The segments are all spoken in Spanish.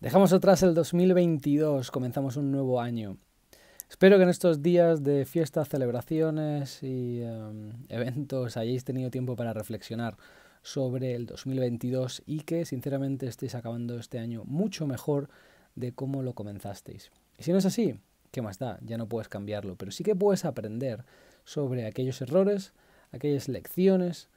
Dejamos atrás el 2022, comenzamos un nuevo año. Espero que en estos días de fiestas, celebraciones y em, eventos hayáis tenido tiempo para reflexionar sobre el 2022 y que sinceramente estéis acabando este año mucho mejor de cómo lo comenzasteis. Y si no es así, ¿qué más da? Ya no puedes cambiarlo, pero sí que puedes aprender sobre aquellos errores, aquellas lecciones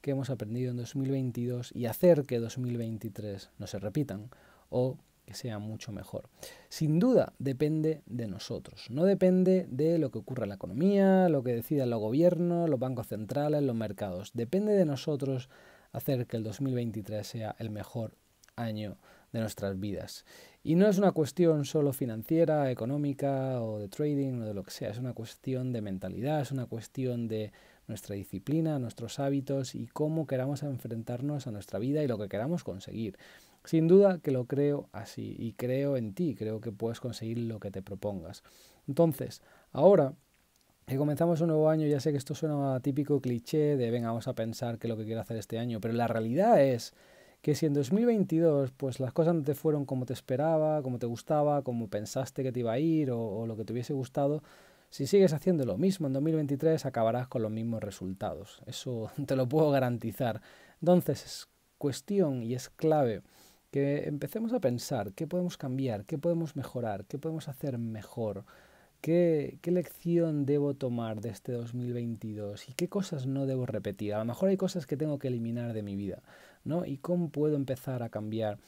que hemos aprendido en 2022 y hacer que 2023 no se repitan o que sea mucho mejor. Sin duda, depende de nosotros. No depende de lo que ocurra en la economía, lo que decidan los gobiernos, los bancos centrales, los mercados. Depende de nosotros hacer que el 2023 sea el mejor año de nuestras vidas. Y no es una cuestión solo financiera, económica o de trading o de lo que sea, es una cuestión de mentalidad, es una cuestión de nuestra disciplina, nuestros hábitos y cómo queramos enfrentarnos a nuestra vida y lo que queramos conseguir. Sin duda que lo creo así y creo en ti, creo que puedes conseguir lo que te propongas. Entonces, ahora que comenzamos un nuevo año, ya sé que esto suena a típico cliché de venga, vamos a pensar qué es lo que quiero hacer este año, pero la realidad es que si en 2022 pues las cosas no te fueron como te esperaba, como te gustaba, como pensaste que te iba a ir o lo que te hubiese gustado, si sigues haciendo lo mismo en 2023 acabarás con los mismos resultados. Eso te lo puedo garantizar. Entonces es cuestión y es clave que empecemos a pensar qué podemos cambiar, qué podemos mejorar, qué podemos hacer mejor, qué, qué lección debo tomar de este 2022 y qué cosas no debo repetir. A lo mejor hay cosas que tengo que eliminar de mi vida, ¿no? Y cómo puedo empezar a cambiar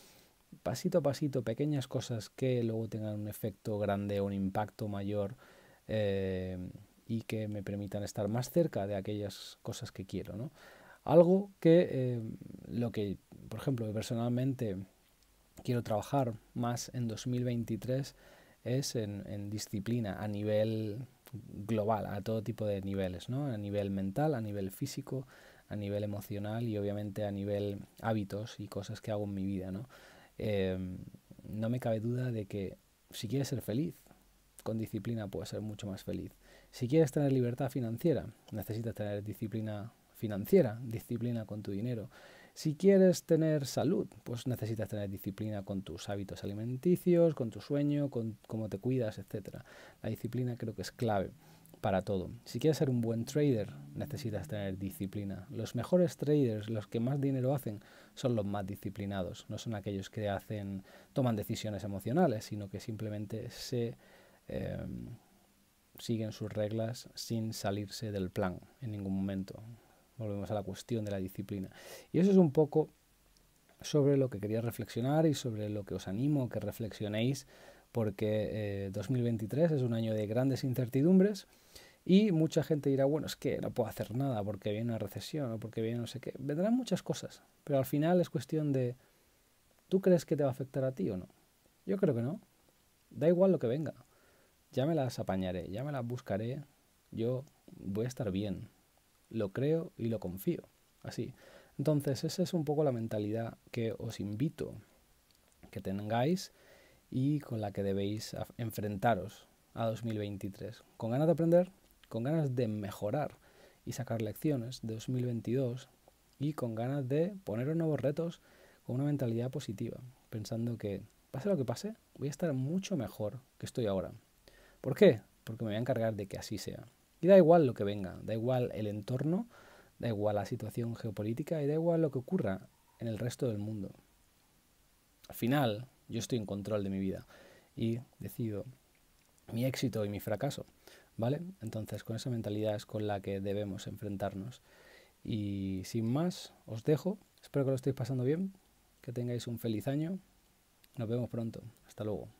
pasito a pasito pequeñas cosas que luego tengan un efecto grande o un impacto mayor Em, y que me permitan estar más cerca de aquellas cosas que quiero. ¿no? Algo que em, lo que, por ejemplo, personalmente quiero trabajar más en 2023 es en, disciplina a nivel global, a todo tipo de niveles, ¿no? a nivel mental, a nivel físico, a nivel emocional y obviamente a nivel hábitos y cosas que hago en mi vida. ¿no? Em, no me cabe duda de que si quieres ser feliz, con disciplina puedes ser mucho más feliz. Si quieres tener libertad financiera, necesitas tener disciplina financiera, disciplina con tu dinero. Si quieres tener salud, pues necesitas tener disciplina con tus hábitos alimenticios, con tu sueño, con cómo te cuidas, etc. La disciplina creo que es clave para todo. Si quieres ser un buen trader, necesitas tener disciplina. Los mejores traders, los que más dinero hacen, son los más disciplinados. No son aquellos que hacen, toman decisiones emocionales, sino que simplemente se Em, siguen sus reglas sin salirse del plan en ningún momento. Volvemos a la cuestión de la disciplina. Y eso es un poco sobre lo que quería reflexionar y sobre lo que os animo que reflexionéis, porque 2023 eh, es un año de grandes incertidumbres y mucha gente dirá, bueno, es que no puedo hacer nada porque viene una recesión o porque viene no sé qué. Vendrán muchas cosas, pero al final es cuestión de, ¿tú crees que te va a afectar a ti o no? Yo creo que no. Da igual lo que venga. Ya me las apañaré, ya me las buscaré. Yo voy a estar bien. Lo creo y lo confío. Así. Entonces, esa es un poco la mentalidad que os invito que tengáis y con la que debéis enfrentaros a 2023. Con ganas de aprender, con ganas de mejorar y sacar lecciones de 2022 y con ganas de poneros nuevos retos con una mentalidad positiva, pensando que pase lo que pase, voy a estar mucho mejor que estoy ahora. ¿Por qué? Porque me voy a encargar de que así sea. Y da igual lo que venga, da igual el entorno, da igual la situación geopolítica y da igual lo que ocurra en el resto del mundo. Al final, yo estoy en control de mi vida y decido mi éxito y mi fracaso. ¿Vale? Entonces, con esa mentalidad es con la que debemos enfrentarnos. Y sin más, os dejo. Espero que lo estéis pasando bien, que tengáis un feliz año. Nos vemos pronto. Hasta luego.